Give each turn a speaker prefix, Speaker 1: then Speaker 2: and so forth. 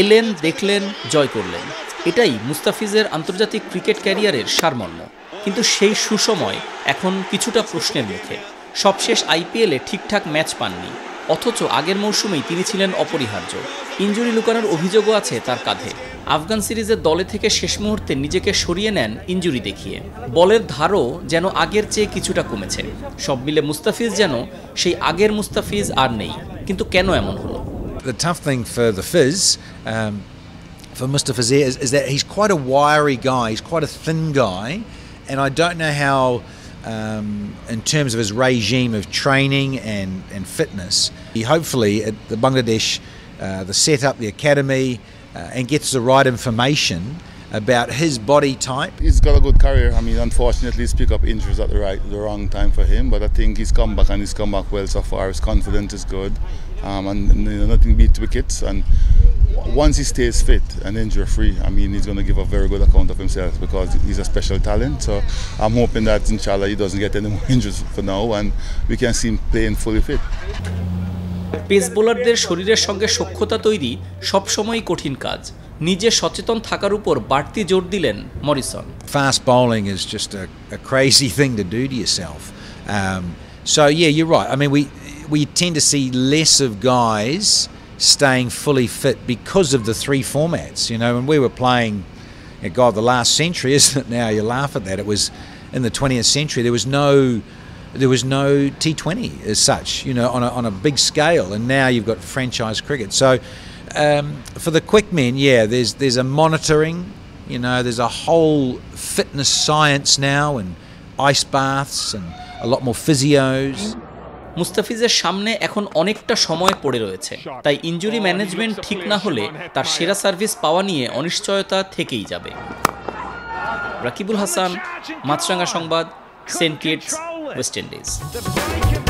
Speaker 1: এলেন দেখলেন জয় করলেন এটাই মুস্তাফিজের আন্তর্জাতিক ক্রিকেট ক্যারিয়ারের সারমর্ম কিন্তু সেই সুসময় এখন কিছুটা প্রশ্নের মুখে সবশেষ আইপিএলে ঠিকঠাক ম্যাচ পাননি অথচ আগের মৌসুমেই তিনি ছিলেন অপরিহার্য ইঞ্জুরি লুকানোর অভিযোগও আছে তার কাঁধে আফগান সিরিজের দলে থেকে শেষ মুহূর্তে নিজেকে সরিয়ে নেন ইঞ্জুরি দেখিয়ে বলের ধারও যেন
Speaker 2: আগের চেয়ে কিছুটা কমেছে সব মিলে মুস্তাফিজ যেন
Speaker 1: সেই আগের মুস্তাফিজ আর নেই
Speaker 2: কিন্তু কেন এমন হলো the tough thing for the Fizz, um, for Mr. Fizzair, is, is, that he's quite a wiry guy. He's quite a thin guy, and I don't know how, um, in terms of his regime of training and and fitness, he hopefully at the Bangladesh, uh, the setup, the academy, uh, and gets the right information about his body type. He's got a good career. I mean, unfortunately, he's picked up injuries
Speaker 3: at the right, the wrong time for him. But I think he's come back and he's come back well so far. His confidence is good, um, and you know, nothing beats wickets. And once he stays fit and injury free, I mean, he's going to give a very good account of himself because he's a special talent. So I'm hoping that inshallah he doesn't get any more injuries for now, and we can see him playing fully fit. Pace বোলারদের শরীরের সঙ্গে সক্ষতা তৈরি সবসময়ই কঠিন কাজ নিজে সচেতন
Speaker 1: থাকার উপর বাড়তি জোর দিলেন Morrison
Speaker 2: Fast bowling is just a, crazy thing to do to yourself. Um, so yeah, you're right. I mean, we we tend to see less of guys staying fully fit because of the three formats. You know, when we were playing, God, the last century, isn't it? Now you laugh at that. It was in the 20th century. There was no there was no T20 as such, you know, on a, on a big scale. And now you've got franchise cricket. So Um, for the quick men, yeah, there's there's a monitoring. You know, there's a whole fitness science now, and ice baths, and a lot more physios. মুস্তাফিজের সামনে এখন অনেকটা সময়
Speaker 1: পড়ে রয়েছে তাই injury management ঠিক না হলে তার সেরা সার্ভিস পাওয়া নিয়ে অনিশ্চয়তা থেকেই যাবে রাকিবুল হাসান মাছরাঙ্গা সংবাদ সেন্ট কিটস ওয়েস্ট ইন্ডিজ